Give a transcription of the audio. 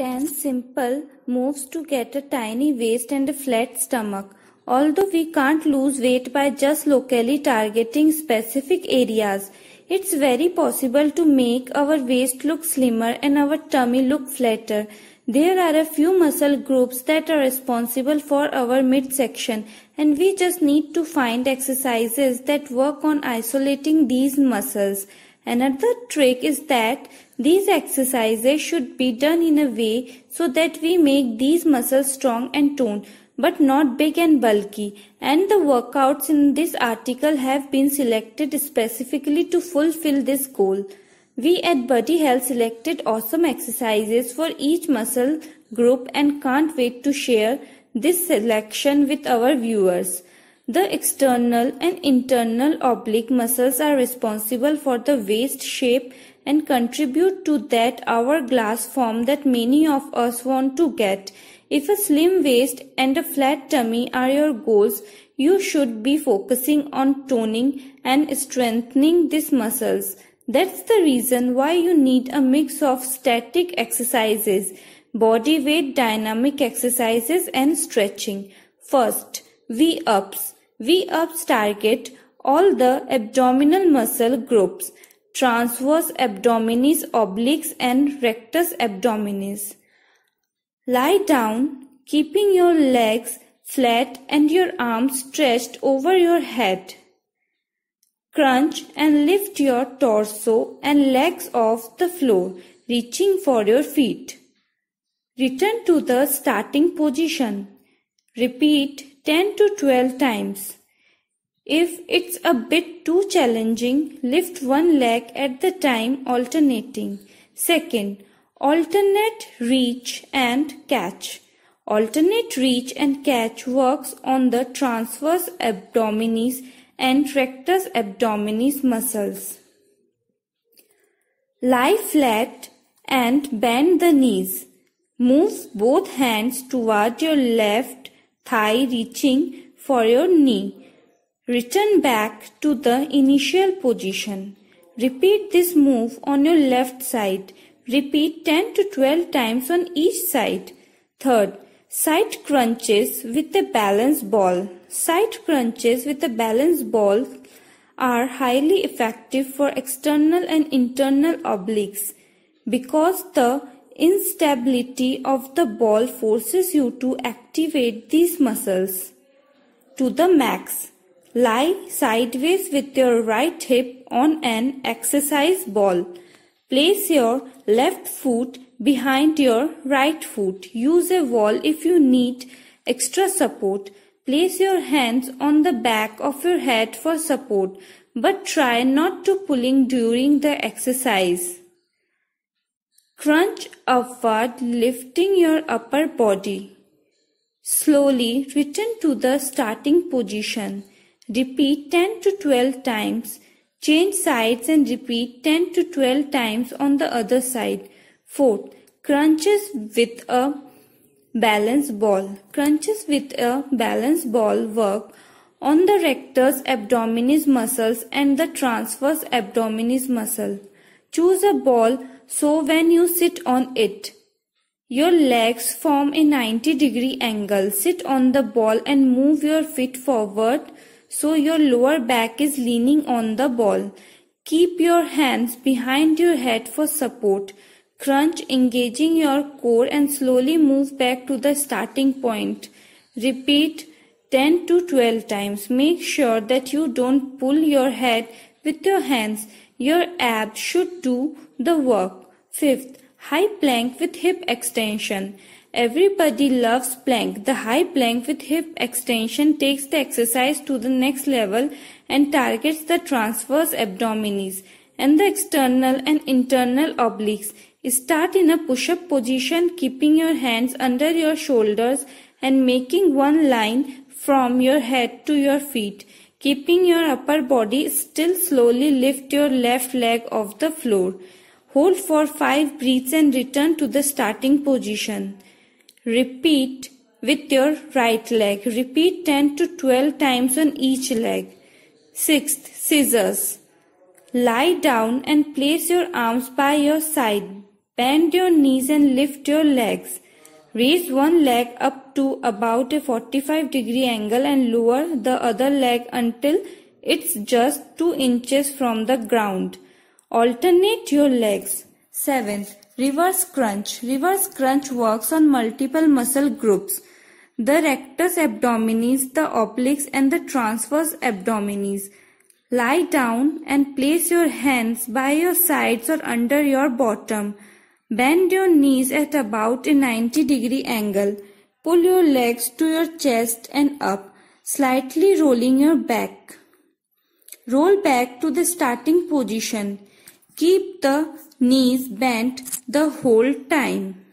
10 Simple moves to get a tiny waist and a flat stomach. Although we can't lose weight by just locally targeting specific areas, it's very possible to make our waist look slimmer and our tummy look flatter. There are a few muscle groups that are responsible for our midsection and we just need to find exercises that work on isolating these muscles. Another trick is that these exercises should be done in a way so that we make these muscles strong and toned but not big and bulky and the workouts in this article have been selected specifically to fulfill this goal. We at Body Health selected awesome exercises for each muscle group and can't wait to share this selection with our viewers. The external and internal oblique muscles are responsible for the waist shape and contribute to that hourglass form that many of us want to get. If a slim waist and a flat tummy are your goals, you should be focusing on toning and strengthening these muscles. That's the reason why you need a mix of static exercises, body weight dynamic exercises and stretching. First, V-ups. We ups target all the abdominal muscle groups, transverse abdominis obliques and rectus abdominis. Lie down, keeping your legs flat and your arms stretched over your head. Crunch and lift your torso and legs off the floor, reaching for your feet. Return to the starting position. Repeat 10 to 12 times. If it's a bit too challenging, lift one leg at the time alternating. Second, alternate reach and catch. Alternate reach and catch works on the transverse abdominis and rectus abdominis muscles. Lie flat and bend the knees. Move both hands toward your left thigh reaching for your knee. Return back to the initial position. Repeat this move on your left side. Repeat 10 to 12 times on each side. Third, side crunches with a balance ball. Side crunches with a balance ball are highly effective for external and internal obliques because the instability of the ball forces you to activate these muscles to the max. Lie sideways with your right hip on an exercise ball. Place your left foot behind your right foot. Use a wall if you need extra support. Place your hands on the back of your head for support, but try not to pulling during the exercise. Crunch upward lifting your upper body. Slowly return to the starting position. Repeat 10 to 12 times. Change sides and repeat 10 to 12 times on the other side. Fourth, crunches with a balance ball. Crunches with a balance ball work on the rectus abdominis muscles and the transverse abdominis muscle. Choose a ball so when you sit on it, your legs form a 90 degree angle. Sit on the ball and move your feet forward so your lower back is leaning on the ball. Keep your hands behind your head for support. Crunch engaging your core and slowly move back to the starting point. Repeat 10 to 12 times. Make sure that you don't pull your head with your hands. Your abs should do the work. Fifth, high plank with hip extension. Everybody loves plank. The high plank with hip extension takes the exercise to the next level and targets the transverse abdominis and the external and internal obliques. Start in a push-up position keeping your hands under your shoulders and making one line from your head to your feet. Keeping your upper body still slowly lift your left leg off the floor. Hold for 5 breaths and return to the starting position. Repeat with your right leg. Repeat 10 to 12 times on each leg. Sixth, scissors. Lie down and place your arms by your side. Bend your knees and lift your legs. Raise one leg up to about a 45 degree angle and lower the other leg until it's just 2 inches from the ground. Alternate your legs. 7th. Reverse crunch. Reverse crunch works on multiple muscle groups. The rectus abdominis, the obliques and the transverse abdominis. Lie down and place your hands by your sides or under your bottom. Bend your knees at about a 90 degree angle. Pull your legs to your chest and up, slightly rolling your back. Roll back to the starting position. Keep the knees bent the whole time.